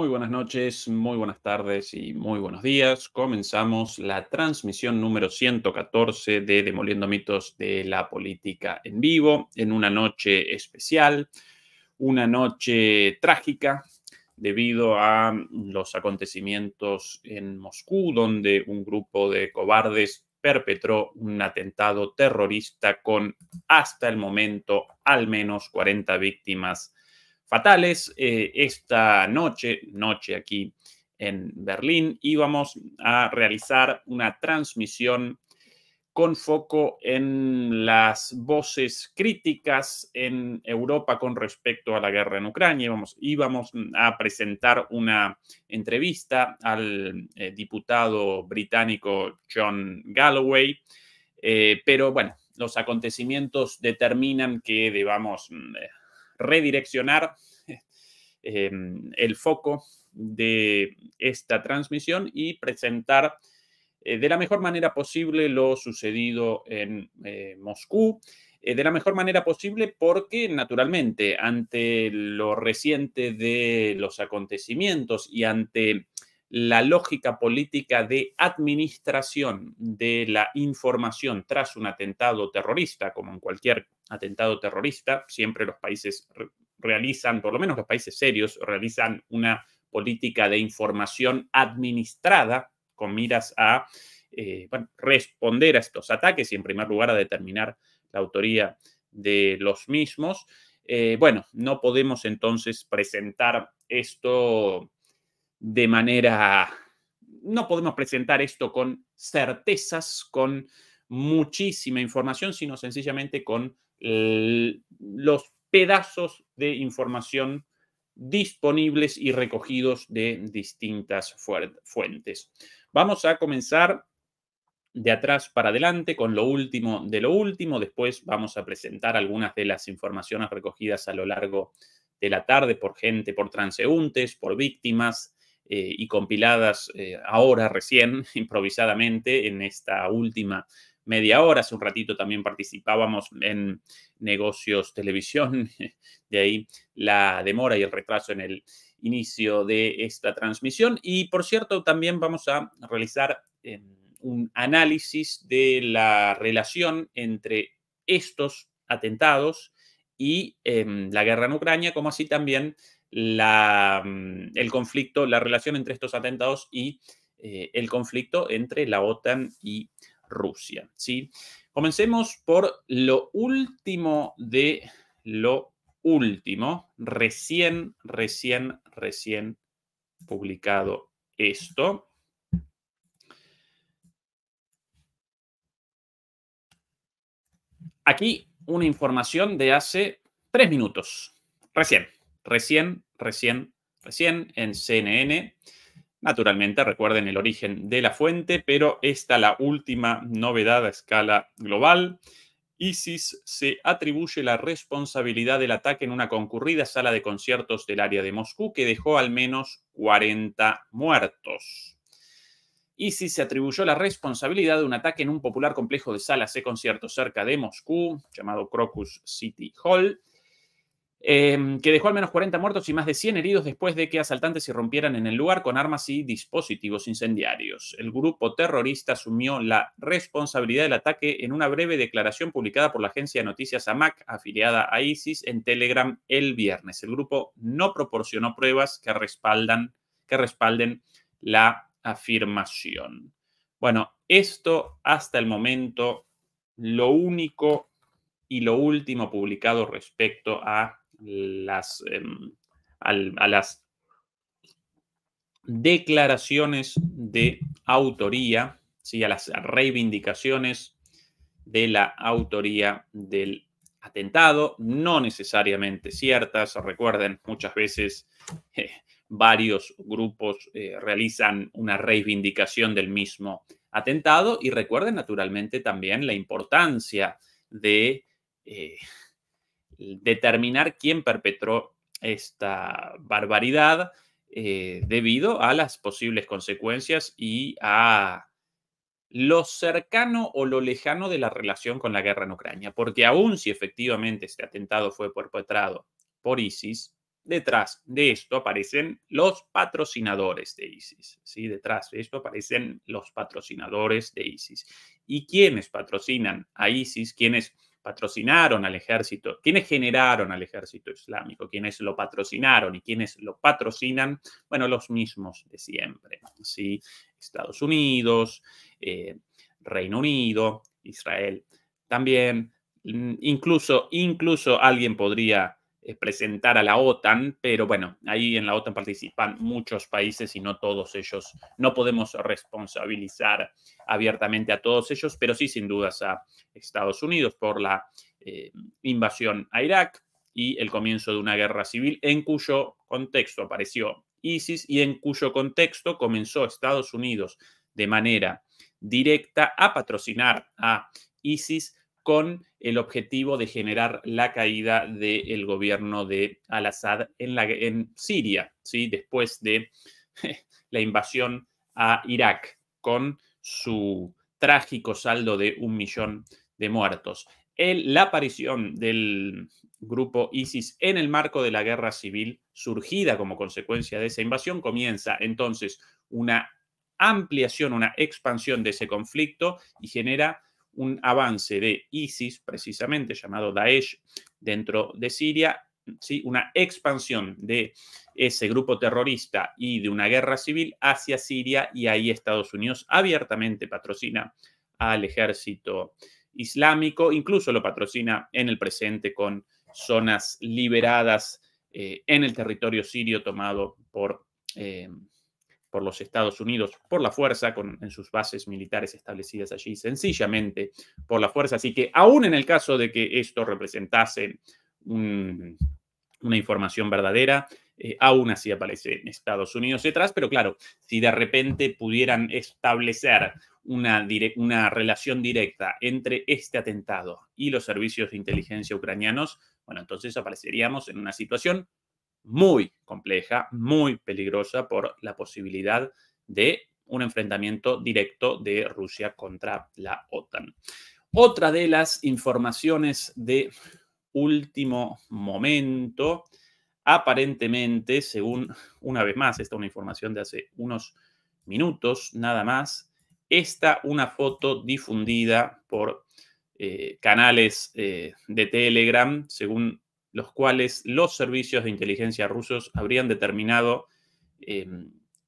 Muy buenas noches, muy buenas tardes y muy buenos días. Comenzamos la transmisión número 114 de Demoliendo mitos de la política en vivo en una noche especial, una noche trágica debido a los acontecimientos en Moscú, donde un grupo de cobardes perpetró un atentado terrorista con hasta el momento al menos 40 víctimas fatales. Eh, esta noche, noche aquí en Berlín, íbamos a realizar una transmisión con foco en las voces críticas en Europa con respecto a la guerra en Ucrania. Íbamos, íbamos a presentar una entrevista al eh, diputado británico John Galloway, eh, pero bueno, los acontecimientos determinan que debamos mm, redireccionar em, el foco de esta transmisión y presentar eh, de la mejor manera posible lo sucedido en eh, Moscú, eh, de la mejor manera posible porque naturalmente ante lo reciente de los acontecimientos y ante la lógica política de administración de la información tras un atentado terrorista, como en cualquier atentado terrorista. Siempre los países realizan, por lo menos los países serios, realizan una política de información administrada con miras a eh, responder a estos ataques y en primer lugar a determinar la autoría de los mismos. Eh, bueno, no podemos entonces presentar esto de manera, no podemos presentar esto con certezas, con muchísima información, sino sencillamente con los pedazos de información disponibles y recogidos de distintas fuentes. Vamos a comenzar de atrás para adelante con lo último de lo último. Después vamos a presentar algunas de las informaciones recogidas a lo largo de la tarde por gente, por transeúntes, por víctimas eh, y compiladas eh, ahora recién, improvisadamente, en esta última media hora. Hace un ratito también participábamos en negocios televisión, de ahí la demora y el retraso en el inicio de esta transmisión. Y por cierto, también vamos a realizar em, un análisis de la relación entre estos atentados y em, la guerra en Ucrania, como así también la, em, el conflicto, la relación entre estos atentados y eh, el conflicto entre la OTAN y Rusia. ¿sí? Comencemos por lo último de lo último, recién, recién, recién publicado esto. Aquí una información de hace tres minutos, recién, recién, recién, recién en CNN. Naturalmente, recuerden el origen de la fuente, pero esta la última novedad a escala global. ISIS se atribuye la responsabilidad del ataque en una concurrida sala de conciertos del área de Moscú que dejó al menos 40 muertos. ISIS se atribuyó la responsabilidad de un ataque en un popular complejo de salas de conciertos cerca de Moscú, llamado Crocus City Hall, Em, que dejó al menos 40 muertos y más de 100 heridos después de que asaltantes se rompieran en el lugar con armas y dispositivos incendiarios. El grupo terrorista asumió la responsabilidad del ataque en una breve declaración publicada por la agencia de noticias AMAC, afiliada a ISIS, en Telegram el viernes. El grupo no proporcionó pruebas que, respaldan, que respalden la afirmación. Bueno, esto hasta el momento, lo único y lo último publicado respecto a las, em, a las declaraciones de autoría, a las reivindicaciones de la autoría del atentado, no necesariamente ciertas. Recuerden, muchas veces eh, varios grupos eh, realizan una reivindicación del mismo atentado y recuerden naturalmente también la importancia de eh, determinar quién perpetró esta barbaridad eh, debido a las posibles consecuencias y a lo cercano o lo lejano de la relación con la guerra en Ucrania, porque aún si efectivamente este atentado fue perpetrado por ISIS, detrás de esto aparecen los patrocinadores de ISIS, ¿sí? Detrás de esto aparecen los patrocinadores de ISIS. ¿Y quiénes patrocinan a ISIS? ¿Quiénes patrocinaron al ejército, quienes generaron al ejército islámico, quienes lo patrocinaron y quienes lo patrocinan, bueno, los mismos de siempre, ¿sí? Estados Unidos, eh, Reino Unido, Israel también, mm, incluso, incluso alguien podría eh, presentar a la OTAN, pero bueno, ahí en la OTAN participan muchos países y no todos ellos. No podemos responsabilizar abiertamente a todos ellos, pero sí sin dudas a Estados Unidos por la eh, invasión a Irak y el comienzo de una guerra civil en cuyo contexto apareció ISIS y en cuyo contexto comenzó Estados Unidos de manera directa a patrocinar a ISIS con el objetivo de generar la caída del gobierno de Al-Assad en, Siria, ¿sí? después de la invasión a Irak, con su trágico saldo de un millón de muertos. El, la aparición del grupo ISIS en el marco de la guerra civil surgida como consecuencia de esa invasión comienza entonces una ampliación, una expansión de ese conflicto y genera un avance de ISIS, precisamente llamado Daesh, dentro de Siria, ¿sí? una expansión de ese grupo terrorista y de una guerra civil hacia Siria y ahí Estados Unidos abiertamente patrocina al ejército islámico, incluso lo patrocina en el presente con zonas liberadas eh, en el territorio sirio tomado por... Eh, por los Estados Unidos por la fuerza, con, en sus bases militares establecidas allí, sencillamente por la fuerza. Así que aún en el caso de que esto representase una información verdadera, eh, aún así aparece Estados Unidos detrás, pero claro, si de repente pudieran establecer una, una relación directa entre este atentado y los servicios de inteligencia ucranianos, bueno, entonces apareceríamos en una situación muy compleja, muy peligrosa por la posibilidad de un enfrentamiento directo de Rusia contra la OTAN. Otra de las informaciones de último momento, aparentemente, según una vez más, esta es una información de hace unos minutos nada más, esta una foto difundida por eh, canales eh, de Telegram, según los cuales los servicios de inteligencia rusos habrían determinado eh,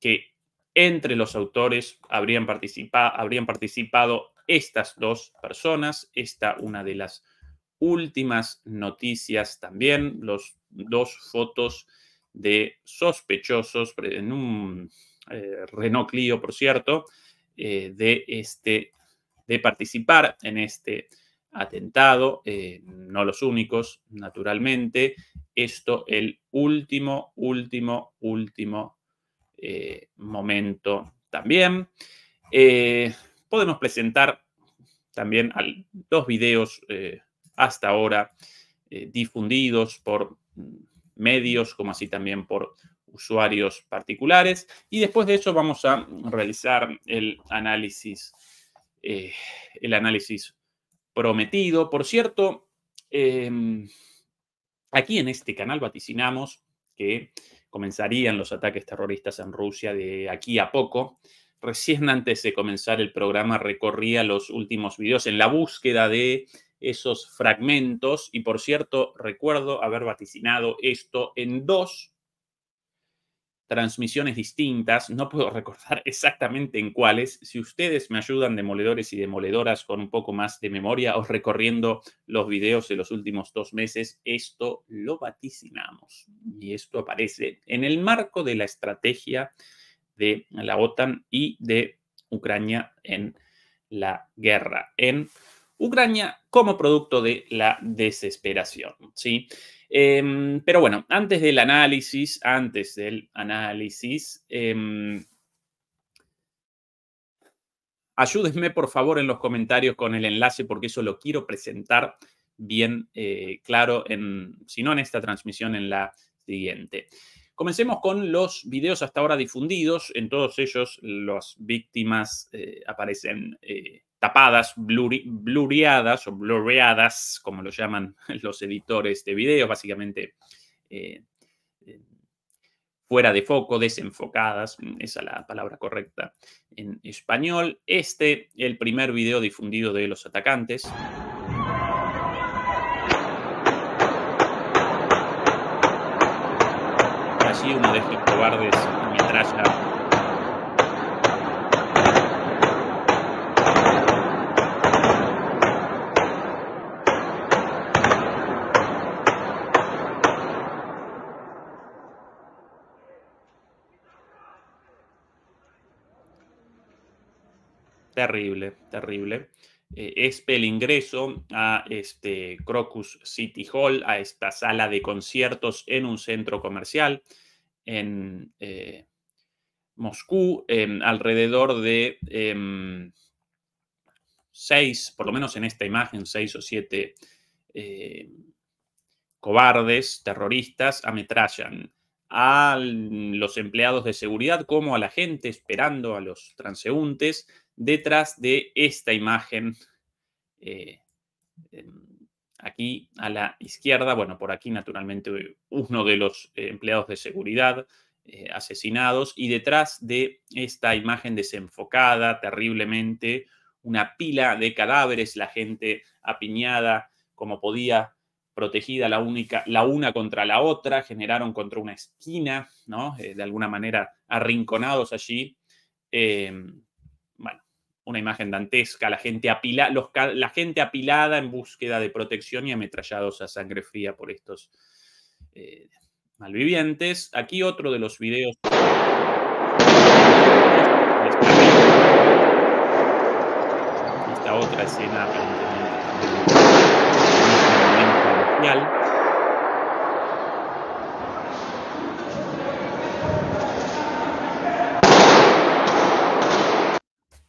que entre los autores habrían, habrían participado estas dos personas, esta una de las últimas noticias también, los dos fotos de sospechosos en un eh, por cierto, eh, de, este, de participar en este atentado, eh, no los únicos, naturalmente. Esto el último, último, último eh, momento también. Eh, podemos presentar también dos videos hasta ahora difundidos por medios, como así también por usuarios particulares. Y después de eso vamos a realizar el análisis, el análisis prometido. Por cierto, em, aquí en este canal vaticinamos que comenzarían los ataques terroristas en Rusia de aquí a poco. Recién antes de comenzar el programa recorría los últimos videos en la búsqueda de esos fragmentos y por cierto recuerdo haber vaticinado esto en dos transmisiones distintas, no puedo recordar exactamente en cuáles. Si ustedes me ayudan, demoledores y demoledoras, con un poco más de memoria o recorriendo los videos de los últimos dos meses, esto lo vaticinamos. Y esto aparece en el marco de la estrategia de la OTAN y de Ucrania en la guerra, en Ucrania como producto de la desesperación. ¿sí? Em, pero bueno, antes del análisis, antes del análisis, em, ayúdenme por favor en los comentarios con el enlace porque eso lo quiero presentar bien eh, claro, si no en esta transmisión, en la siguiente. Comencemos con los videos hasta ahora difundidos. En todos ellos las víctimas eh, aparecen eh, tapadas, blurriadas, o blurreadas, como lo llaman los editores de video, básicamente eh, eh, fuera de foco, desenfocadas, mm, esa es la palabra correcta en español. Este, el primer video difundido de los atacantes. Allí uno de estos cobardes ametralla Terrible, terrible. Eh, es el ingreso a este Crocus City Hall, a esta sala de conciertos en un centro comercial en eh, Moscú, em, alrededor de em, seis, por lo menos en esta imagen, seis o siete eh, cobardes terroristas ametrallan a los empleados de seguridad como a la gente esperando a los transeúntes detrás de esta imagen. Eh, eh, aquí a la izquierda, bueno, por aquí naturalmente uno de los eh, empleados de seguridad asesinados y detrás de esta imagen desenfocada terriblemente, una pila de cadáveres, la gente apiñada como podía, protegida la, única, la una contra la otra, generaron contra una esquina, ¿no? de alguna manera arrinconados allí una imagen dantesca, la gente, apila, la gente apilada en búsqueda de protección y ametrallados a sangre fría por estos eh, malvivientes. Aquí otro de los videos. Esta otra escena aparentemente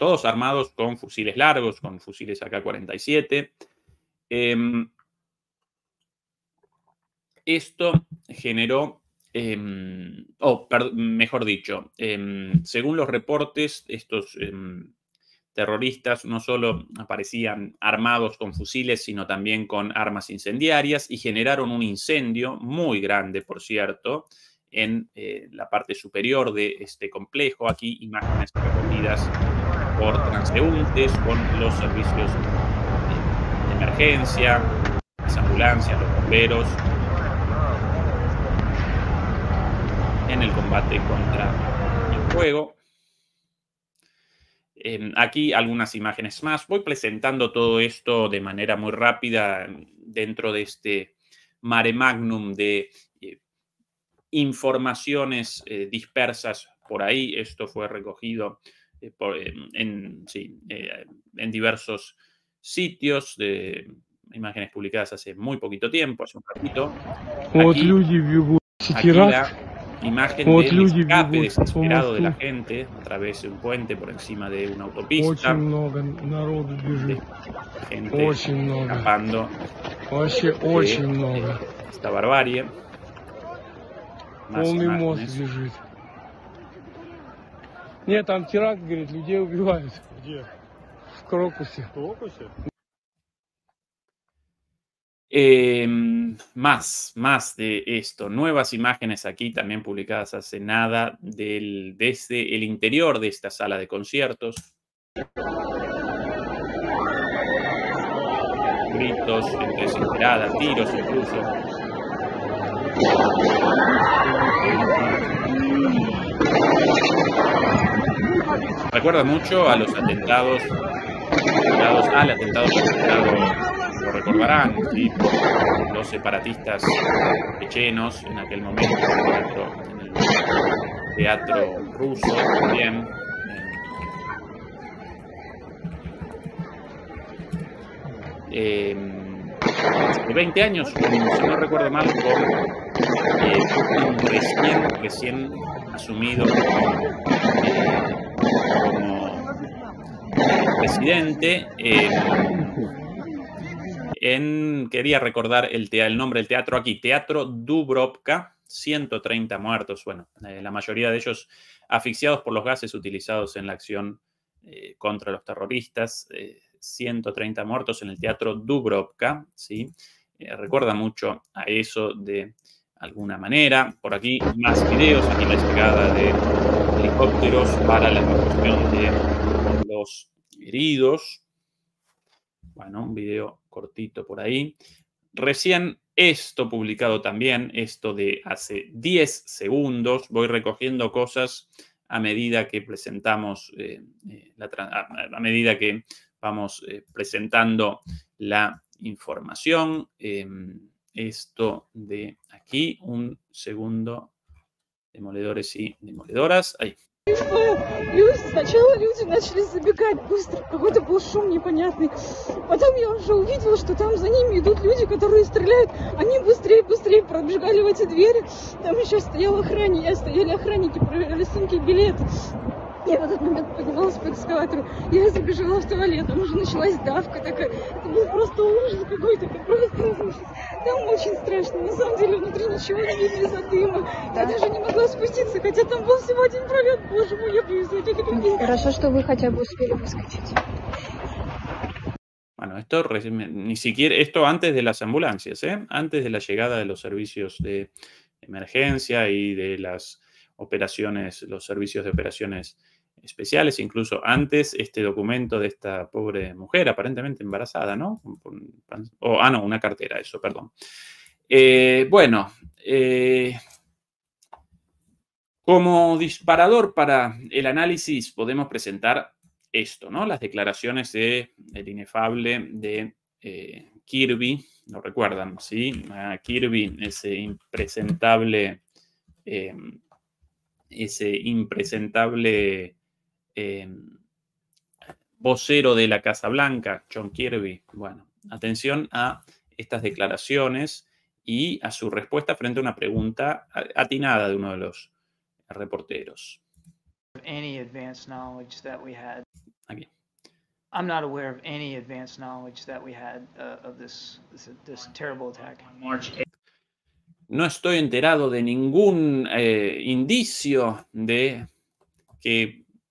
todos armados con fusiles largos, con fusiles AK-47. Em, esto generó, em, o mejor dicho, em, según los reportes, estos terroristas no solo aparecían armados con fusiles, sino también con armas incendiarias y generaron un incendio muy grande, por cierto, en eh, la parte superior de este complejo. Aquí imágenes recogidas por transeúntes, con los servicios de emergencia, las ambulancias, los bomberos, en el combate contra el fuego. Em, aquí algunas imágenes más. Voy presentando todo esto de manera muy rápida dentro de este mare magnum de eh, informaciones eh, dispersas por ahí. Esto fue recogido eh, eh, eh, en, diversos sitios de imágenes publicadas hace muy poquito tiempo, hace un ratito. Aquí, la imagen del escape desesperado de la gente a través de un puente por encima de una autopista. Gente escapando de esta barbarie. Más más, más de esto. Nuevas imágenes aquí también publicadas hace nada del, desde el interior de esta sala de conciertos. Gritos, tiros incluso. Recuerda mucho a los atentados, atentados al atentado lo recordarán, los separatistas chechenos en aquel momento, en el teatro ruso también. Eh, de 20 años, si no recuerdo mal, con eh, recién, recién asumido eh, como presidente. Eh, quería recordar el, el, nombre del teatro aquí, Teatro Dubrovka, 130 muertos, bueno, eh, la mayoría de ellos asfixiados por los gases utilizados en la acción contra los terroristas, 130 muertos en el Teatro Dubrovka, ¿sí? recuerda mucho a eso de alguna manera. Por aquí más videos, aquí la llegada de helicópteros para la evacuación de los heridos. Bueno, un video cortito por ahí. Recién esto publicado también, esto de hace 10 segundos. Voy recogiendo cosas a medida que presentamos, eh, eh, la, a, medida que vamos eh, presentando la información. Em, esto de aquí. Un segundo. Demoledores y demoledoras. Ahí. Люди, сначала люди начали забегать быстро, какой-то был шум непонятный. Потом я уже увидела, что там за ними идут люди, которые стреляют. Они быстрее, быстрее пробежали в эти двери. Там еще стоял охранник, я стояли охранники, проверяли сумки и билеты. Я в этот момент поднималась по эскалатору, я забежала в туалет, там уже началась давка такая. Это был просто ужас какой-то, это просто ужас. Там очень страшно, на самом деле внутри ничего не видно из-за дыма. Да. Я даже не могла спуститься, хотя там был всего один пролет. Боже мой, я боюсь этих людей. Хорошо, что вы хотя бы успели выскочить. Bueno, esto ni siquiera esto antes de las ambulancias, ¿eh? antes de la llegada de los servicios de emergencia y de las operaciones, los servicios de operaciones especiales, incluso antes este documento de esta pobre mujer aparentemente embarazada, ¿no? O, ah, no, una cartera, eso, perdón. Eh, bueno, eh, como disparador para el análisis podemos presentar esto, ¿no? Las declaraciones de inefable de eh, Kirby, lo recuerdan, ¿sí? Kirby, ese impresentable, ese impresentable Em, vocero de la Casa Blanca, John Kirby. Bueno, atención a estas declaraciones y a su respuesta frente a una pregunta atinada de uno de los reporteros. no estoy enterado de ningún eh, indicio de que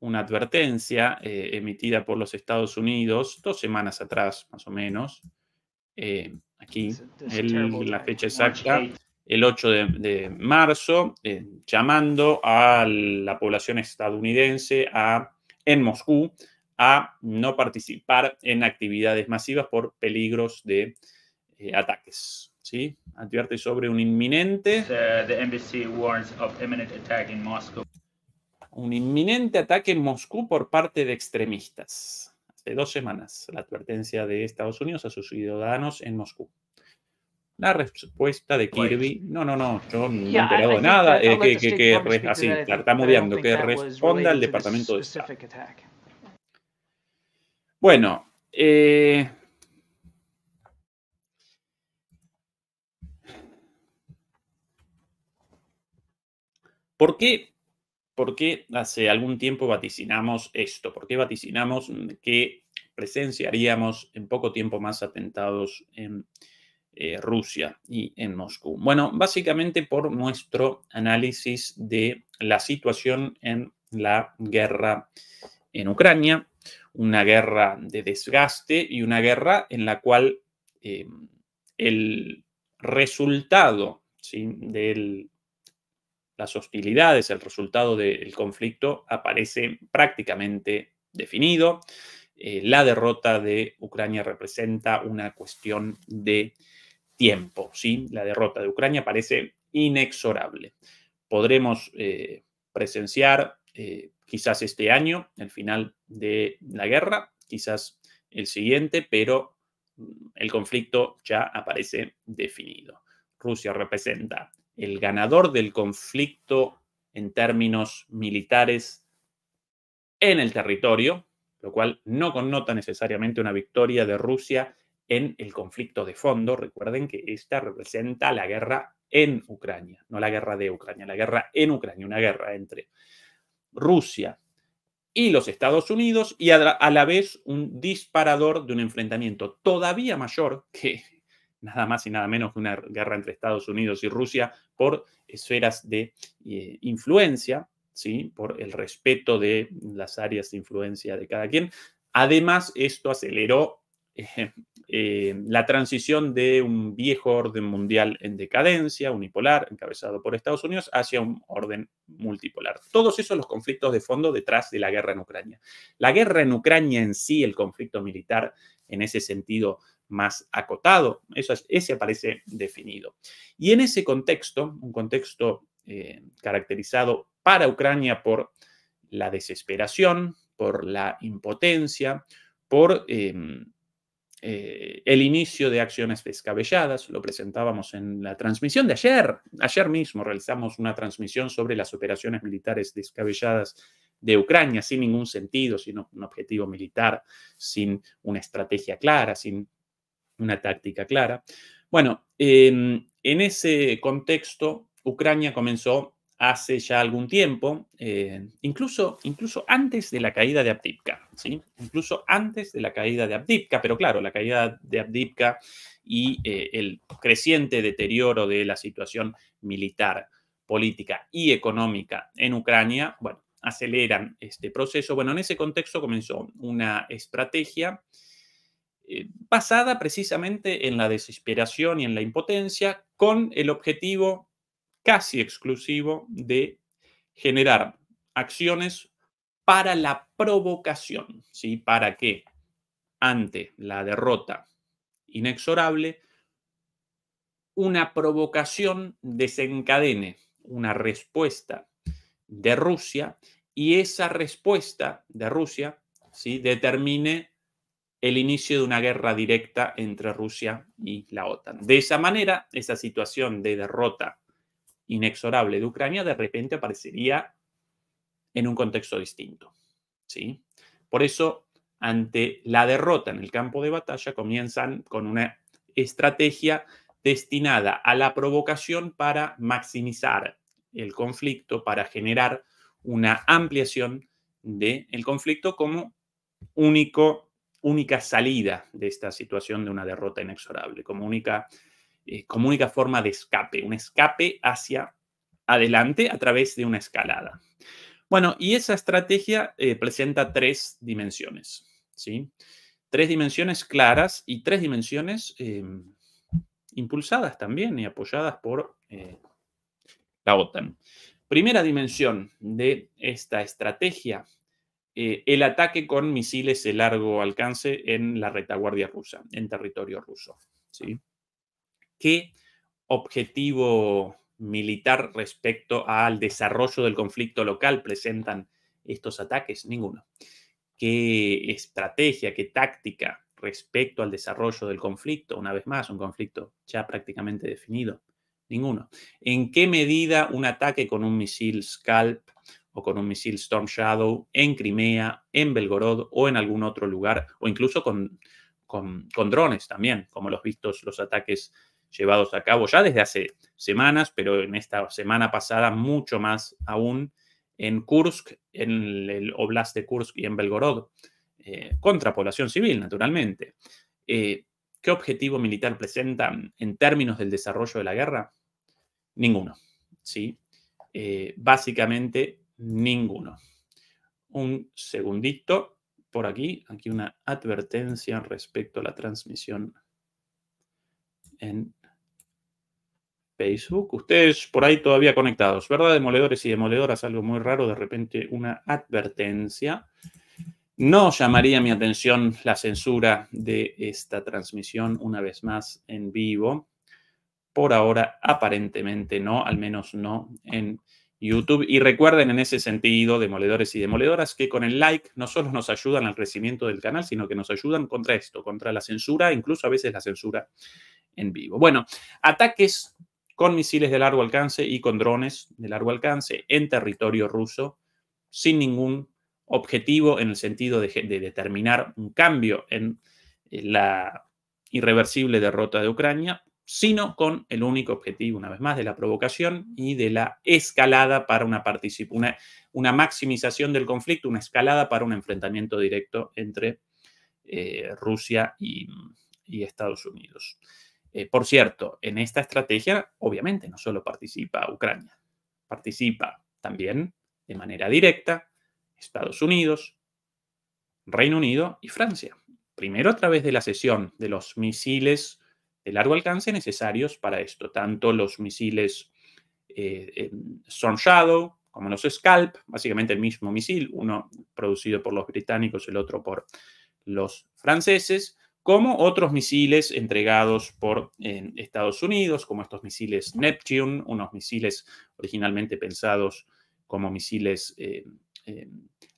una advertencia eh, emitida por los Estados Unidos dos semanas atrás, más o menos. Eh, aquí, la fecha exacta, el 8 de, marzo, eh, llamando a la población estadounidense a, en Moscú a no participar en actividades masivas por peligros de ataques. ¿sí? Advierte sobre un inminente un inminente ataque en Moscú por parte de extremistas. Hace dos semanas, la advertencia de Estados Unidos a sus ciudadanos en Moscú. La respuesta de pues Kirby, no, no, no, yo no he enterado de nada, Así, eh, que, que, que, que responda el Departamento de Estado. Bueno, eh, ¿por qué ¿Por qué hace algún tiempo vaticinamos esto? ¿Por qué vaticinamos mm, que presenciaríamos en poco tiempo más atentados en eh, Rusia y en Moscú? Bueno, básicamente por nuestro análisis de la situación en la guerra en Ucrania, una guerra de desgaste y una guerra en la cual eh, el resultado del las hostilidades, el resultado del conflicto aparece prácticamente definido. Eh, la derrota de Ucrania representa una cuestión de tiempo, ¿sí? La derrota de Ucrania parece inexorable. Podremos eh, presenciar eh, quizás este año el final de la guerra, quizás el siguiente, pero mm, el conflicto ya aparece definido. Rusia representa el ganador del conflicto en términos militares en el territorio, lo cual no connota necesariamente una victoria de Rusia en el conflicto de fondo. Recuerden que esta representa la guerra en Ucrania, no la guerra de Ucrania, la guerra en Ucrania, una guerra entre Rusia y los Estados Unidos y a la vez un disparador de un enfrentamiento todavía mayor que nada más y nada menos que una guerra entre Estados Unidos y Rusia por esferas de eh, influencia, ¿sí? por el respeto de las áreas de influencia de cada quien. Además, esto aceleró eh, eh, la transición de un viejo orden mundial en decadencia, unipolar, encabezado por Estados Unidos, hacia un orden multipolar. Todos esos los conflictos de fondo detrás de la guerra en Ucrania. La guerra en Ucrania en sí, el conflicto militar en ese sentido más acotado. Eso, ese aparece definido. Y en ese contexto, un contexto eh, caracterizado para Ucrania por la desesperación, por la impotencia, por em, eh, el inicio de acciones descabelladas. Lo presentábamos en la transmisión de ayer. Ayer mismo realizamos una transmisión sobre las operaciones militares descabelladas de Ucrania, sin ningún sentido, sin un objetivo militar, sin una estrategia clara, sin una táctica clara. Bueno, em, en ese contexto, Ucrania comenzó hace ya algún tiempo, eh, incluso, incluso antes de la caída de Abdipka, ¿sí? Incluso antes de la caída de Abdipka, pero claro, la caída de Abdipka y eh, el creciente deterioro de la situación militar, política y económica en Ucrania, bueno, aceleran este proceso. Bueno, en ese contexto comenzó una estrategia eh, basada precisamente en la desesperación y en la impotencia, con el objetivo casi exclusivo de generar acciones para la provocación, ¿sí? Para que ante la derrota inexorable, una provocación desencadene una respuesta de Rusia y esa respuesta de Rusia ¿sí? determine el inicio de una guerra directa entre Rusia y la OTAN. De esa manera, esa situación de derrota inexorable de Ucrania de repente aparecería en un contexto distinto. ¿sí? Por eso, ante la derrota en el campo de batalla, comienzan con una estrategia destinada a la provocación para maximizar el conflicto, para generar una ampliación del conflicto como único única salida de esta situación de una derrota inexorable, como única, eh, única forma de escape, un escape hacia adelante a través de una escalada. Bueno, y esa estrategia eh, presenta tres dimensiones, ¿sí? Tres dimensiones claras y tres dimensiones eh, impulsadas también y apoyadas por la OTAN. Primera dimensión de esta estrategia eh, el ataque con misiles de largo alcance en la retaguardia rusa, en territorio ruso. ¿Qué objetivo militar respecto al desarrollo del conflicto local presentan estos ataques? Ninguno. ¿Qué estrategia, qué táctica respecto al desarrollo del conflicto? Una vez más, un conflicto ya prácticamente definido. Ninguno. ¿En qué medida un ataque con un misil Scalp o con un misil Storm Shadow en Crimea, en Belgorod o en algún otro lugar, o incluso con, con, drones también, como los vistos los ataques llevados a cabo ya desde hace semanas, pero en esta semana pasada mucho más aún en Kursk, en el Oblast de Kursk y en Belgorod, eh, contra población civil, naturalmente. Eh, ¿Qué objetivo militar presentan en términos del desarrollo de la guerra? Ninguno. ¿sí? Eh, básicamente ninguno. Un segundito por aquí. Aquí una advertencia respecto a la transmisión en Facebook. Ustedes por ahí todavía conectados, ¿verdad? Demoledores y demoledoras, algo muy raro. De repente una advertencia. No llamaría mi atención la censura de esta transmisión una vez más en vivo. Por ahora, aparentemente no, al menos no en YouTube. Y recuerden en ese sentido, demoledores y demoledoras, que con el like no solo nos ayudan al crecimiento del canal, sino que nos ayudan contra esto, contra la censura, incluso a veces la censura en vivo. Bueno, ataques con misiles de largo alcance y con drones de largo alcance en territorio ruso, sin ningún objetivo en el sentido de, de determinar un cambio en eh, la irreversible derrota de Ucrania, sino con el único objetivo, una vez más, de la provocación y de la escalada para una una, maximización del conflicto, una escalada para un enfrentamiento directo entre eh, Rusia y, Estados Unidos. Eh, por cierto, en esta estrategia, obviamente, no solo participa Ucrania, participa también de manera directa Estados Unidos, Reino Unido y Francia. Primero a través de la cesión de los misiles largo alcance necesarios para esto, tanto los misiles eh, Shadow como los Scalp, básicamente el mismo misil, uno producido por los británicos, el otro por los franceses, como otros misiles entregados por Estados Unidos, como estos misiles Neptune, unos misiles originalmente pensados como misiles eh, eh,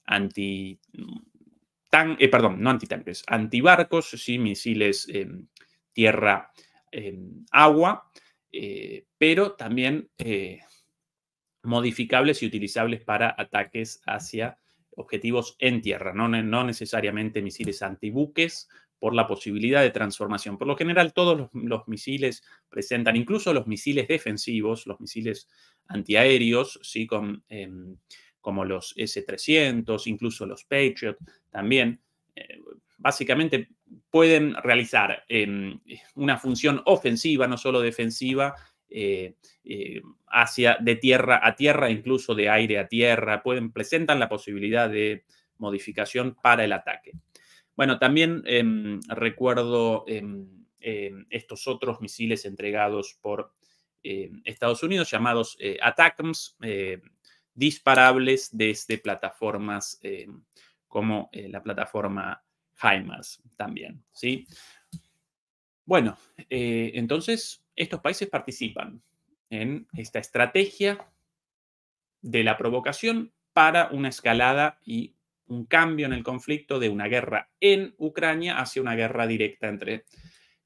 anti... Tan, eh, perdón, no anti antibarcos, sí, misiles em, tierra, agua, eh, pero también eh, modificables y utilizables para ataques hacia objetivos en tierra, no, necesariamente misiles antibuques por la posibilidad de transformación. Por lo general, todos los, misiles presentan, incluso los misiles defensivos, los misiles antiaéreos, ¿sí? Con, em, como los S-300, incluso los Patriot, también eh, básicamente pueden realizar em, una función ofensiva, no solo defensiva, eh, eh, hacia de tierra a tierra, incluso de aire a tierra, pueden, presentan la posibilidad de modificación para el ataque. Bueno, también em, recuerdo em, estos otros misiles entregados por eh, Estados Unidos llamados ATACMS, disparables desde plataformas como la plataforma más también, ¿sí? Bueno, eh, entonces estos países participan en esta estrategia de la provocación para una escalada y un cambio en el conflicto de una guerra en Ucrania hacia una guerra directa entre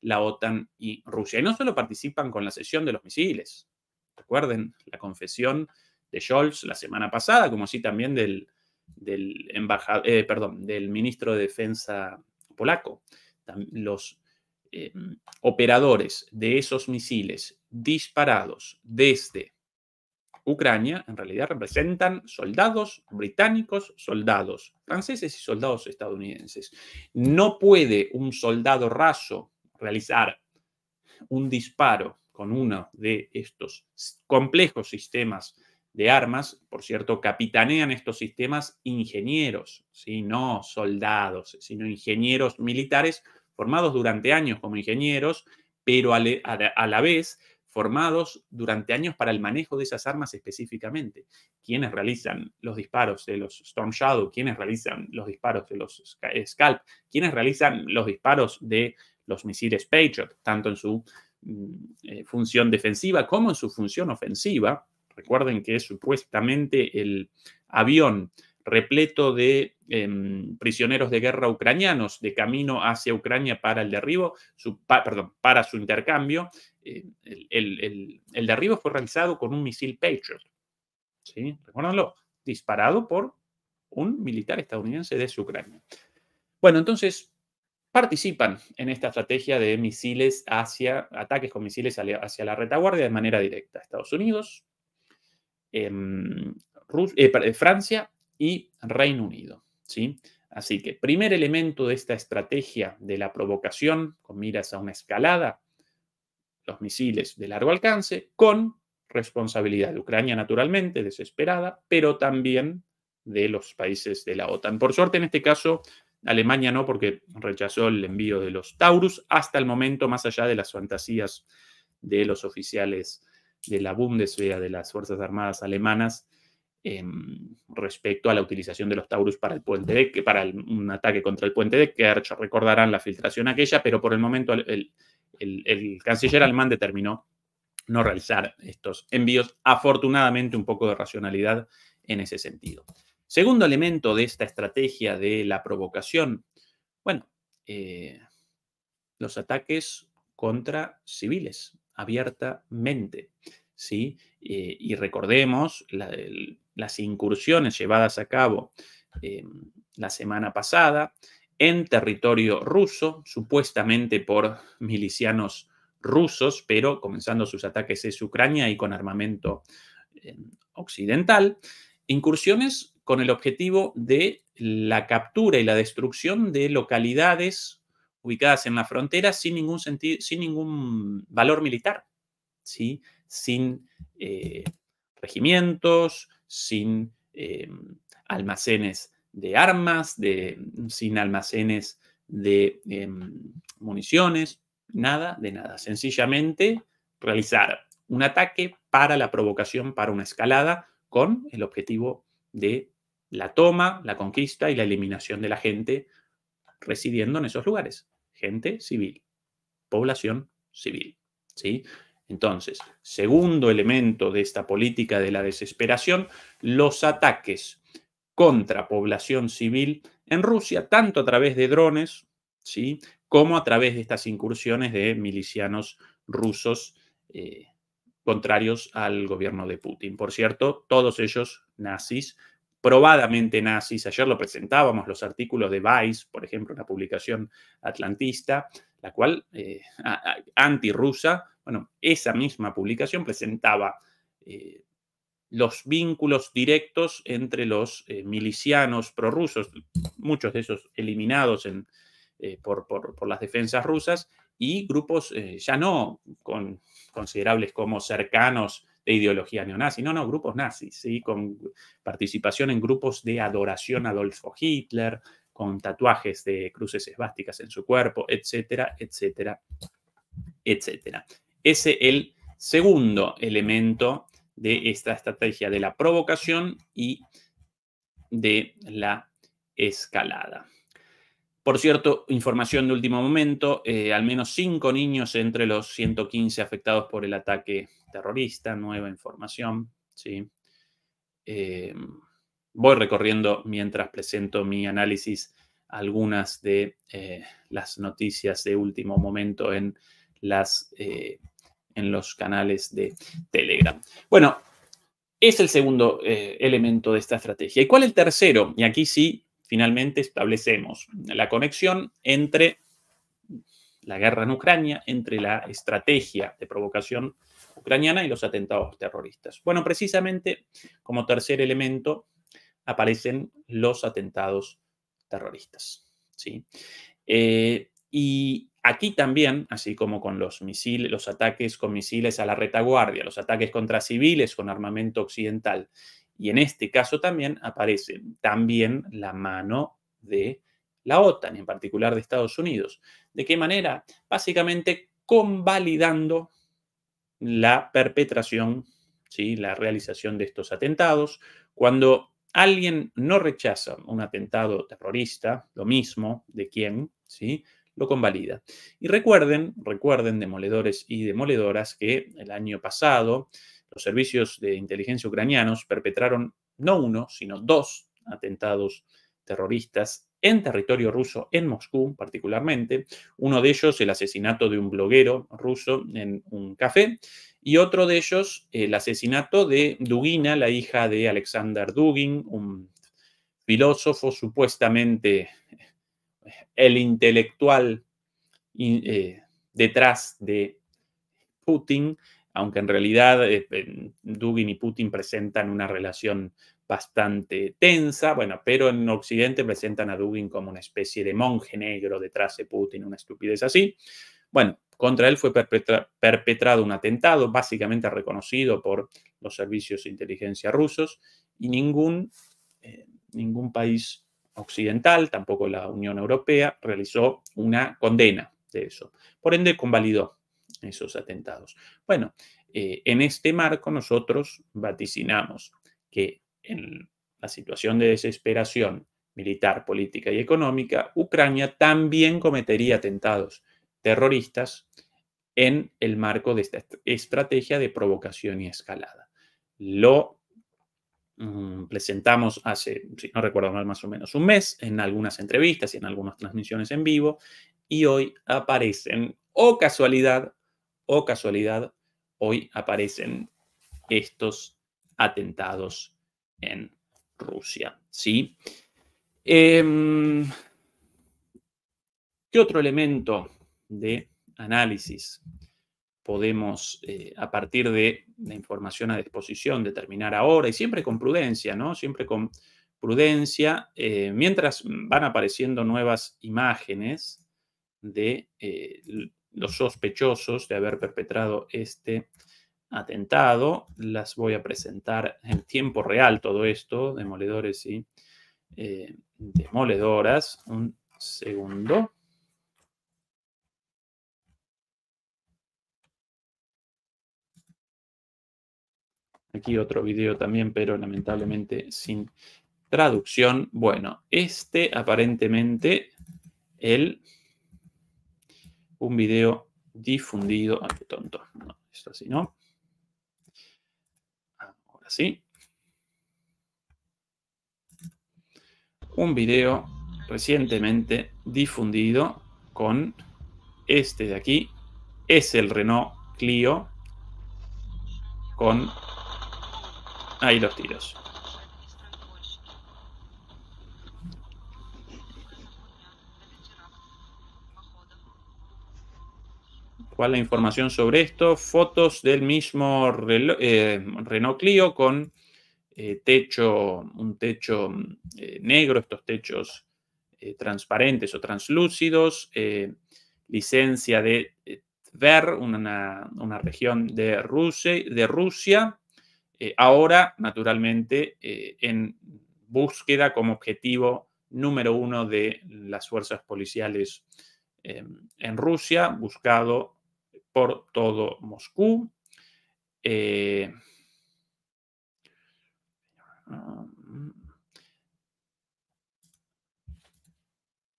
la OTAN y Rusia. Y no solo participan con la cesión de los misiles. Recuerden la confesión de Scholz la semana pasada, como así también del del, eh, perdón, del ministro de Defensa polaco. Los em, operadores de esos misiles disparados desde Ucrania en realidad representan soldados británicos, soldados franceses y soldados estadounidenses. No puede un soldado raso realizar un disparo con uno de estos complejos sistemas de armas, por cierto, capitanean estos sistemas ingenieros, no soldados, sino ingenieros militares formados durante años como ingenieros, pero a, la vez formados durante años para el manejo de esas armas específicamente. Quienes realizan los disparos de los Storm Shadow, quienes realizan los disparos de los eh, Scalp, quienes realizan los disparos de los misiles Patriot, tanto en su mm, eh, función defensiva como en su función ofensiva, Recuerden que es supuestamente el avión repleto de em, prisioneros de guerra ucranianos de camino hacia Ucrania para el derribo, su, perdón, para su intercambio. Eh, el, derribo fue realizado con un misil Patriot, ¿sí? Recuérdenlo, disparado por un militar estadounidense de Ucrania. Bueno, entonces participan en esta estrategia de misiles hacia, ataques con misiles hacia la retaguardia de manera directa. Estados Unidos, Em, eh, Francia y Reino Unido. ¿sí? Así que primer elemento de esta estrategia de la provocación con miras a una escalada, los misiles de largo alcance, con responsabilidad de Ucrania naturalmente, desesperada, pero también de los países de la OTAN. Por suerte, en este caso, Alemania no, porque rechazó el envío de los Taurus hasta el momento, más allá de las fantasías de los oficiales de la Bundeswehr, de las Fuerzas Armadas Alemanas, em, respecto a la utilización de los Taurus para el puente para un ataque contra el puente de Kerch. Recordarán la filtración aquella, pero por el momento el, canciller alemán determinó no realizar estos envíos. Afortunadamente, un poco de racionalidad en ese sentido. Segundo elemento de esta estrategia de la provocación, bueno, eh, los ataques contra civiles abiertamente. ¿sí? Eh, y recordemos las incursiones llevadas a cabo em, la semana pasada en territorio ruso, supuestamente por milicianos rusos, pero comenzando sus ataques en Ucrania y con armamento em, occidental, incursiones con el objetivo de la captura y la destrucción de localidades ubicadas en la frontera sin ningún, sentido, sin ningún valor militar, ¿sí? sin eh, regimientos, sin eh, almacenes de armas, de, sin almacenes de em, municiones, nada de nada. Sencillamente realizar un ataque para la provocación, para una escalada, con el objetivo de la toma, la conquista y la eliminación de la gente residiendo en esos lugares gente civil, población civil. ¿sí? Entonces, segundo elemento de esta política de la desesperación, los ataques contra población civil en Rusia, tanto a través de drones, ¿sí? como a través de estas incursiones de milicianos rusos eh, contrarios al gobierno de Putin. Por cierto, todos ellos nazis probadamente nazis. Ayer lo presentábamos, los artículos de Vice, por ejemplo, una publicación atlantista, la cual, eh, antirrusa, bueno, esa misma publicación presentaba eh, los vínculos directos entre los eh, milicianos prorrusos, muchos de esos eliminados eh, por, las defensas rusas, y grupos ya no considerables como cercanos de ideología neonazi, no, no, grupos nazis, ¿sí? con participación en grupos de adoración a Adolfo Hitler, con tatuajes de cruces esvásticas en su cuerpo, etcétera, etcétera, etcétera. Ese es el segundo elemento de esta estrategia de la provocación y de la escalada. Por cierto, información de último momento, eh, al menos cinco niños entre los 115 afectados por el ataque terrorista, nueva información. ¿sí? Eh, voy recorriendo mientras presento mi análisis algunas de eh, las noticias de último momento en, las, en los canales de Telegram. Bueno, es el segundo elemento de esta estrategia. ¿Y cuál es el tercero? Y aquí sí finalmente establecemos la conexión entre la guerra en Ucrania, entre la estrategia de provocación ucraniana y los atentados terroristas. Bueno, precisamente como tercer elemento aparecen los atentados terroristas. ¿sí? Eh, y aquí también, así como con los misiles, los ataques con misiles a la retaguardia, los ataques contra civiles con armamento occidental y en este caso también aparece también la mano de la OTAN, en particular de Estados Unidos. ¿De qué manera? Básicamente convalidando la perpetración, ¿sí? la realización de estos atentados. Cuando alguien no rechaza un atentado terrorista, lo mismo de quién, ¿sí? lo convalida. Y recuerden, recuerden, demoledores y demoledoras, que el año pasado los servicios de inteligencia ucranianos perpetraron no uno, sino dos atentados terroristas en territorio ruso, en Moscú particularmente. Uno de ellos, el asesinato de un bloguero ruso en un café, y otro de ellos, el asesinato de Dugina, la hija de Alexander Dugin, un filósofo supuestamente eh, el intelectual eh, detrás de Putin, aunque en realidad eh, eh, Dugin y Putin presentan una relación bastante tensa, bueno, pero en Occidente presentan a Dugin como una especie de monje negro detrás de Putin, una estupidez así. Bueno, contra él fue perpetrado un atentado, básicamente reconocido por los servicios de inteligencia rusos, y ningún, eh, ningún país occidental, tampoco la Unión Europea, realizó una condena de eso. Por ende, convalidó esos atentados. Bueno, eh, en este marco nosotros vaticinamos que en la situación de desesperación militar, política y económica, Ucrania también cometería atentados terroristas en el marco de esta estrategia de provocación y escalada. Lo mm, presentamos hace, si no recuerdo mal, más o menos un mes en algunas entrevistas y en algunas transmisiones en vivo y hoy aparecen, o casualidad, o casualidad, hoy aparecen estos atentados en Rusia. ¿sí? Em, ¿Qué otro elemento de análisis podemos, eh, a partir de la información a disposición, determinar ahora? Y siempre con prudencia, ¿no? Siempre con prudencia. Eh, mientras van apareciendo nuevas imágenes de eh, los sospechosos de haber perpetrado este atentado. Las voy a presentar en tiempo real todo esto, demoledores y eh, demoledoras. Un segundo. Aquí otro video también, pero lamentablemente sin traducción. Bueno, este aparentemente, el un video difundido. Ay, qué tonto. No, esto así, ¿no? Ahora sí. Un video recientemente difundido con este de aquí. Es el Renault Clio con ahí los tiros. es la información sobre esto, fotos del mismo reloj, eh, con eh, techo, un techo eh, negro, estos techos transparentes o translúcidos, licencia de Tver, una, una, región de Rusia, de Rusia ahora naturalmente en búsqueda como objetivo número uno de las fuerzas policiales en Rusia, buscado por todo Moscú. Eh,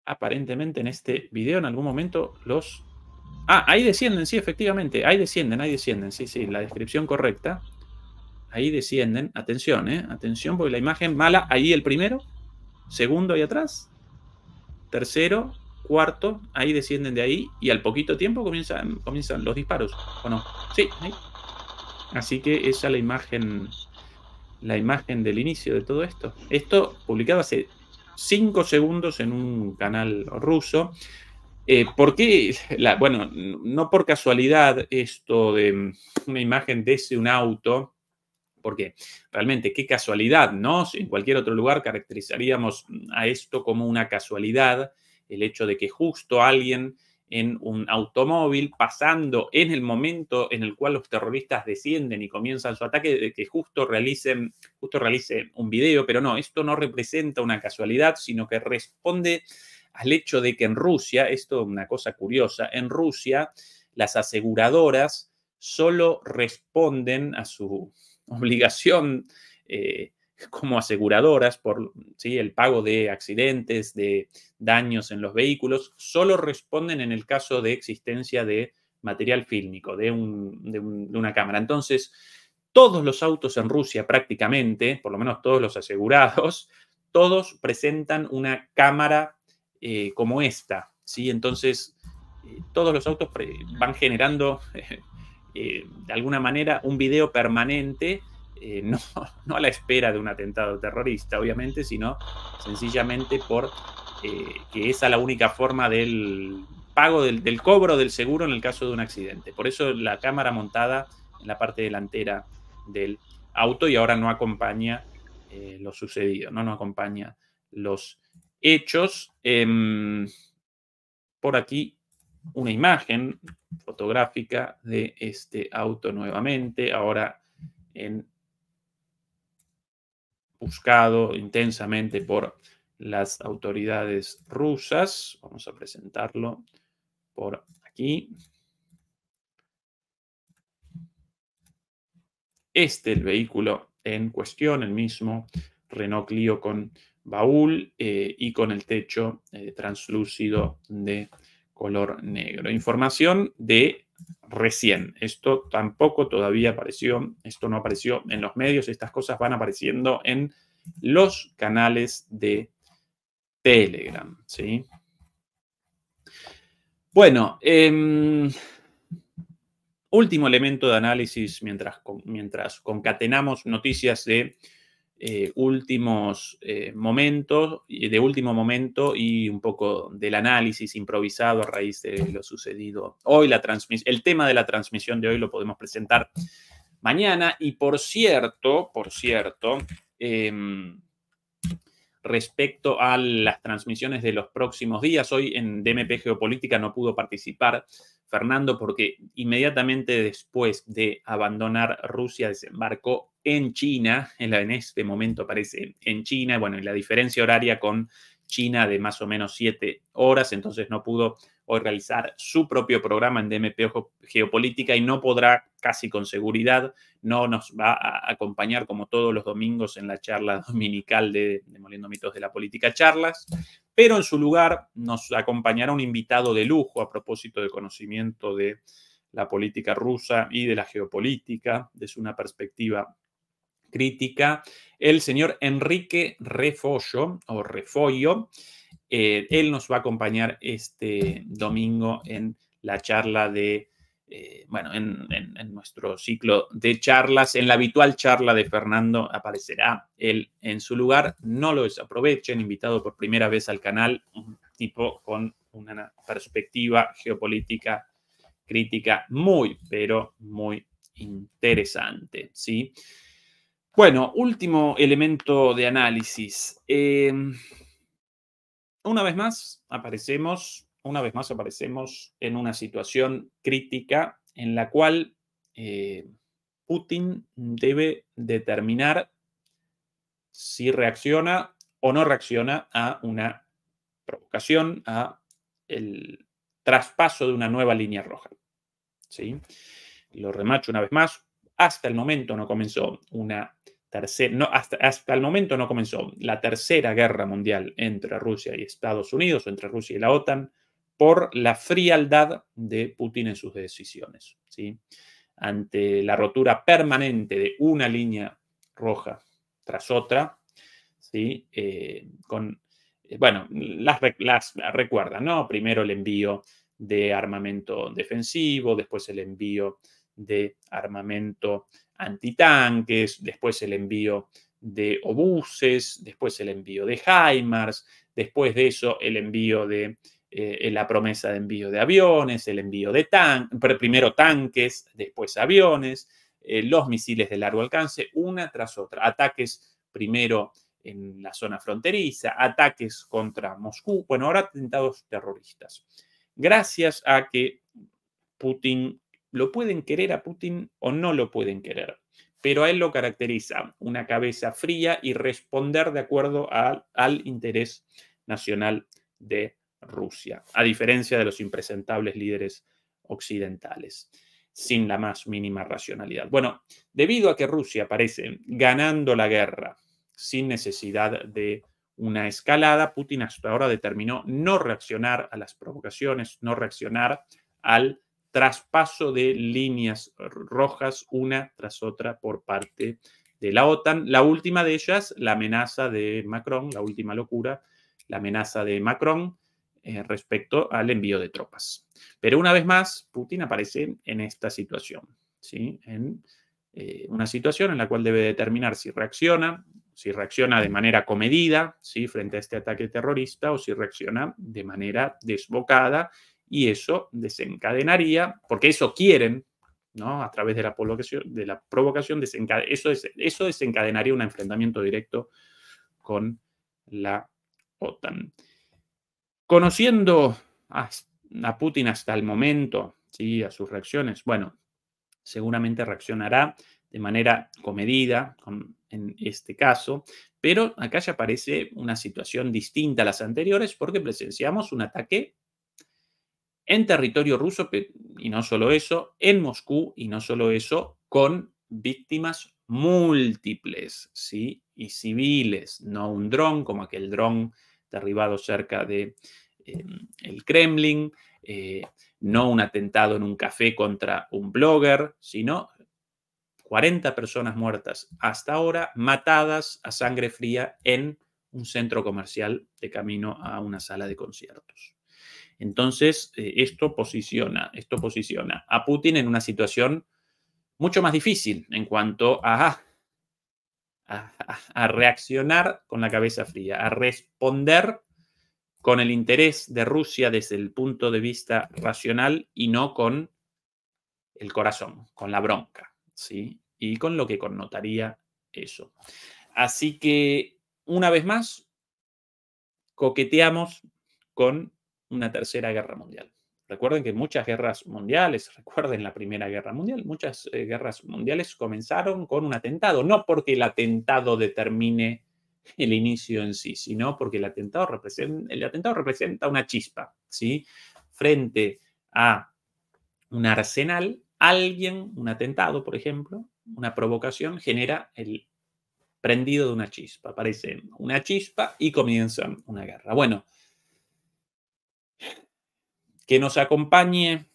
aparentemente en este video en algún momento los... Ah, ahí descienden, sí, efectivamente, ahí descienden, ahí descienden, sí, sí, la descripción correcta. Ahí descienden, atención, eh, atención, porque la imagen mala, ahí el primero, segundo ahí atrás, tercero, cuarto, ahí descienden de ahí y al poquito tiempo comienzan, comienzan los disparos, ¿o no? Sí, Así que esa es la imagen, la imagen del inicio de todo esto. Esto publicado hace cinco segundos en un canal ruso. Eh, ¿Por qué? bueno, no por casualidad esto de mm, una imagen desde un auto, porque realmente qué casualidad, ¿no? Si en cualquier otro lugar caracterizaríamos a esto como una casualidad, el hecho de que justo alguien en un automóvil pasando en el momento en el cual los terroristas descienden y comienzan su ataque, de que justo realicen, justo realice un video, pero no, esto no representa una casualidad, sino que responde al hecho de que en Rusia, esto es una cosa curiosa, en Rusia las aseguradoras solo responden a su obligación eh, como aseguradoras por el pago de accidentes, de daños en los vehículos, solo responden en el caso de existencia de material fílmico, de, una cámara. Entonces, todos los autos en Rusia prácticamente, por lo menos todos los asegurados, todos presentan una cámara eh, como esta, ¿sí? Entonces, eh, todos los autos van generando, eh, de alguna manera, un video permanente eh, no, a la espera de un atentado terrorista, obviamente, sino sencillamente por eh, que esa es la única forma del pago, del, cobro del seguro en el caso de un accidente. Por eso la cámara montada en la parte delantera del auto y ahora no acompaña eh, lo sucedido, no, no acompaña los hechos. Em, por aquí una imagen fotográfica de este auto nuevamente, ahora en buscado intensamente por las autoridades rusas. Vamos a presentarlo por aquí. Este el vehículo en cuestión, el mismo Renault Clio con baúl eh, y con el techo eh, translúcido de color negro. Información de recién. Esto tampoco todavía apareció, esto no apareció en los medios, estas cosas van apareciendo en los canales de Telegram, ¿sí? Bueno, em, último elemento de análisis mientras, mientras concatenamos noticias de eh, últimos eh, momentos momentos, de último momento y un poco del análisis improvisado a raíz de lo sucedido hoy. La el tema de la transmisión de hoy lo podemos presentar mañana. Y por cierto, por cierto, em, respecto a las transmisiones de los próximos días. Hoy en DMP Geopolítica no pudo participar Fernando porque inmediatamente después de abandonar Rusia desembarcó en China, en, este momento aparece en China, bueno, y la diferencia horaria con China de más o menos siete horas, entonces no pudo realizar su propio programa en DMP Geopolítica y no podrá, casi con seguridad, no nos va a acompañar como todos los domingos en la charla dominical de Demoliendo Mitos de la Política Charlas, pero en su lugar nos acompañará un invitado de lujo a propósito de conocimiento de la política rusa y de la geopolítica desde una perspectiva crítica, el señor Enrique Refollo o Refollo, eh, él nos va a acompañar este domingo en la charla de, eh, bueno, en, nuestro ciclo de charlas, en la habitual charla de Fernando aparecerá él en su lugar. No lo desaprovechen, invitado por primera vez al canal, un tipo con una perspectiva geopolítica crítica muy, pero muy interesante, ¿sí? Bueno, último elemento de análisis. Em, una vez más aparecemos, una vez más aparecemos en una situación crítica en la cual eh, Putin debe determinar si reacciona o no reacciona a una provocación, a el traspaso de una nueva línea roja. ¿Sí? Lo remacho una vez más. Hasta el momento no comenzó una no, hasta, hasta el momento no comenzó la tercera guerra mundial entre Rusia y Estados Unidos, o entre Rusia y la OTAN, por la frialdad de Putin en sus decisiones. ¿sí? Ante la rotura permanente de una línea roja tras otra, ¿sí? Eh, con, eh, bueno, las, las recuerdan, ¿no? Primero el envío de armamento defensivo, después el envío de armamento antitanques, después el envío de obuses, después el envío de HIMARS, después de eso el envío de eh, la promesa de envío de aviones, el envío de tanques, primero tanques, después aviones, eh, los misiles de largo alcance, una tras otra, ataques primero en la zona fronteriza, ataques contra Moscú, bueno, ahora atentados terroristas. Gracias a que Putin lo pueden querer a Putin o no lo pueden querer, pero a él lo caracteriza una cabeza fría y responder de acuerdo al interés nacional de Rusia, a diferencia de los impresentables líderes occidentales, sin la más mínima racionalidad. Bueno, debido a que Rusia parece ganando la guerra sin necesidad de una escalada, Putin hasta ahora determinó no reaccionar a las provocaciones, no reaccionar al traspaso de líneas rojas una tras otra por parte de la OTAN. La última de ellas, la amenaza de Macron, la última locura, la amenaza de Macron eh, respecto al envío de tropas. Pero una vez más, Putin aparece en esta situación, ¿sí? En eh, una situación en la cual debe determinar si reacciona, si reacciona de manera comedida, ¿sí? Frente a este ataque terrorista o si reacciona de manera desbocada y eso desencadenaría, porque eso quieren, ¿no? A través de la provocación, de eso, eso desencadenaría un enfrentamiento directo con la OTAN. Conociendo a, Putin hasta el momento, ¿sí? a sus reacciones, bueno, seguramente reaccionará de manera comedida en este caso, pero acá ya aparece una situación distinta a las anteriores porque presenciamos un ataque en territorio ruso, y no solo eso, en Moscú, y no solo eso, con víctimas múltiples, ¿sí? Y civiles, no un dron como aquel dron derribado cerca de em, el Kremlin, eh, no un atentado en un café contra un blogger, sino 40 personas muertas hasta ahora, matadas a sangre fría en un centro comercial de camino a una sala de conciertos. Entonces, eh, esto, posiciona, esto posiciona a Putin en una situación mucho más difícil en cuanto a, a, a reaccionar con la cabeza fría, a responder con el interés de Rusia desde el punto de vista racional y no con el corazón, con la bronca, ¿sí? Y con lo que connotaría eso. Así que, una vez más, coqueteamos con una tercera guerra mundial. Recuerden que muchas guerras mundiales, recuerden la Primera Guerra Mundial, muchas eh, guerras mundiales comenzaron con un atentado, no porque el atentado determine el inicio en sí, sino porque el atentado representa, el atentado representa una chispa, Frente a un arsenal, alguien, un atentado, por ejemplo, una provocación genera el prendido de una chispa, aparece una chispa y comienza una guerra. Bueno, que nos acompañe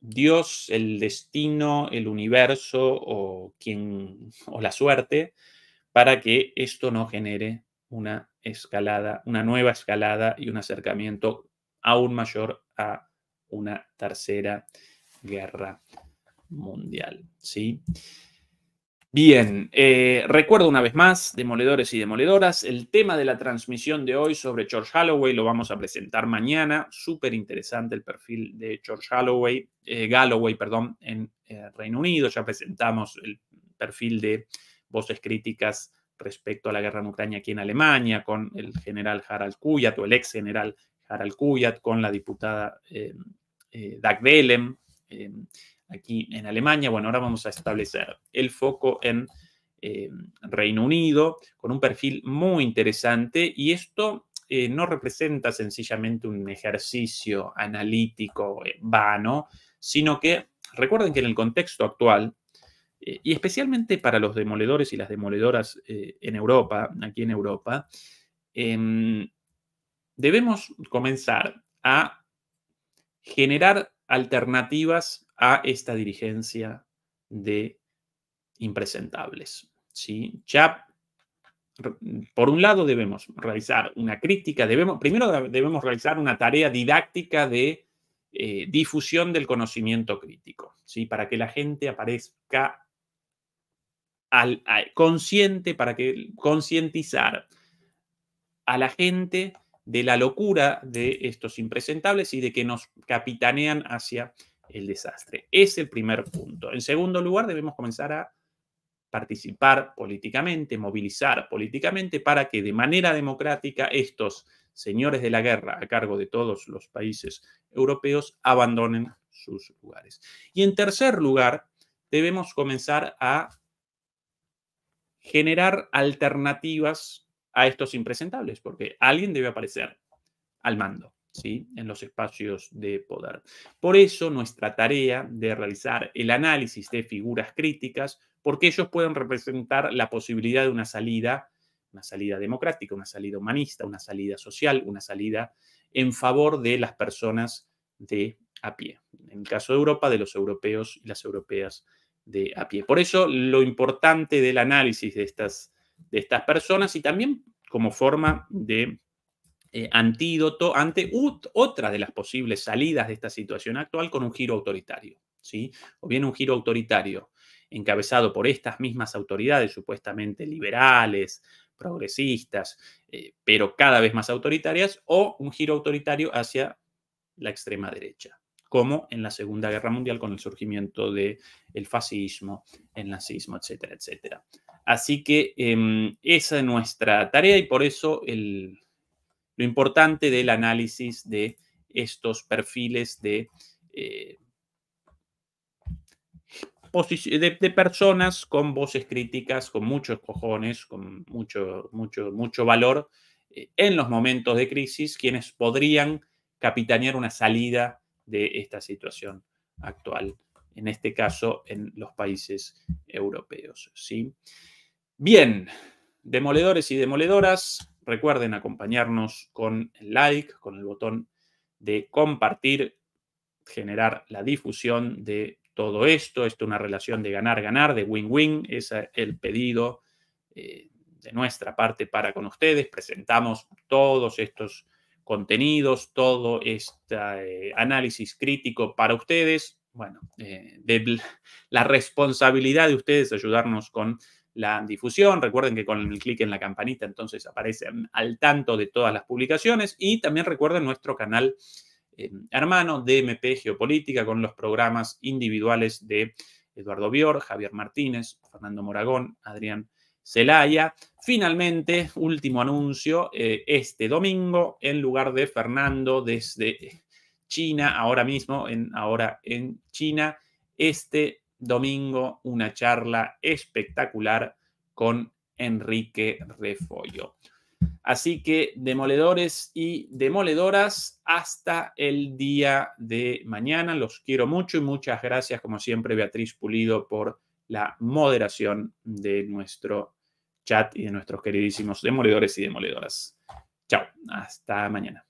Dios, el destino, el universo o, quien, o la suerte para que esto no genere una escalada, una nueva escalada y un acercamiento aún mayor a una tercera guerra mundial, ¿sí? Bien, eh, recuerdo una vez más, demoledores y demoledoras, el tema de la transmisión de hoy sobre George Holloway lo vamos a presentar mañana. Súper interesante el perfil de George Holloway, eh, Galloway, perdón, en eh, Reino Unido. Ya presentamos el perfil de voces críticas respecto a la guerra en Ucrania aquí en Alemania, con el general Harald Kuyat o el ex general Harald Kuyat, con la diputada Dag Velem aquí en Alemania. Bueno, ahora vamos a establecer el foco en eh, Reino Unido con un perfil muy interesante y esto eh, no representa sencillamente un ejercicio analítico eh, vano, sino que recuerden que en el contexto actual, y especialmente para los demoledores y las demoledoras en Europa, aquí en Europa, em, debemos comenzar a generar alternativas a esta dirigencia de impresentables. ¿sí? Ya, por un lado, debemos realizar una crítica, debemos, primero debemos realizar una tarea didáctica de eh, difusión del conocimiento crítico, ¿sí? para que la gente aparezca consciente, para que concientizar a la gente de la locura de estos impresentables y de que nos capitanean hacia el desastre. Es el primer punto. En segundo lugar, debemos comenzar a participar políticamente, movilizar políticamente para que de manera democrática estos señores de la guerra a cargo de todos los países europeos abandonen sus lugares. Y en tercer lugar, debemos comenzar a generar alternativas a estos impresentables, porque alguien debe aparecer al mando en los espacios de poder. Por eso nuestra tarea de realizar el análisis de figuras críticas, porque ellos pueden representar la posibilidad de una salida, una salida democrática, una salida humanista, una salida social, una salida en favor de las personas de a pie. En el caso de Europa, de los europeos y las europeas de a pie. Por eso lo importante del análisis de estas, de estas personas y también como forma de eh, antídoto ante otra de las posibles salidas de esta situación actual con un giro autoritario, ¿sí? O bien un giro autoritario encabezado por estas mismas autoridades supuestamente liberales, progresistas, eh, pero cada vez más autoritarias, o un giro autoritario hacia la extrema derecha, como en la Segunda Guerra Mundial con el surgimiento del fascismo, el nazismo, etcétera, etcétera. Así que em, esa es nuestra tarea y por eso el, lo importante del análisis de estos perfiles eh, de, personas con voces críticas, con muchos cojones, con mucho, mucho, mucho valor eh, en los momentos de crisis, quienes podrían capitanear una salida de esta situación actual, en este caso en los países europeos. ¿sí? Bien, demoledores y demoledoras, Recuerden acompañarnos con el like, con el botón de compartir, generar la difusión de todo esto. Esto es una relación de ganar-ganar, de win-win. es el pedido eh, de nuestra parte para con ustedes. Presentamos todos estos contenidos, todo este análisis crítico para ustedes. Bueno, eh, la responsabilidad de ustedes ayudarnos con la difusión. Recuerden que con el clic en la campanita entonces aparecen al tanto de todas las publicaciones y también recuerden nuestro canal eh, hermano DMP Geopolítica con los programas individuales de Eduardo Bior, Javier Martínez, Fernando Moragón, Adrián Celaya. Finalmente, último anuncio, eh, este domingo en lugar de Fernando desde China, ahora mismo, en, ahora en China, este domingo una charla espectacular con Enrique Refollo. Así que demoledores y demoledoras, hasta el día de mañana. Los quiero mucho y muchas gracias, como siempre, Beatriz Pulido, por la moderación de nuestro chat y de nuestros queridísimos demoledores y demoledoras. Chao, hasta mañana.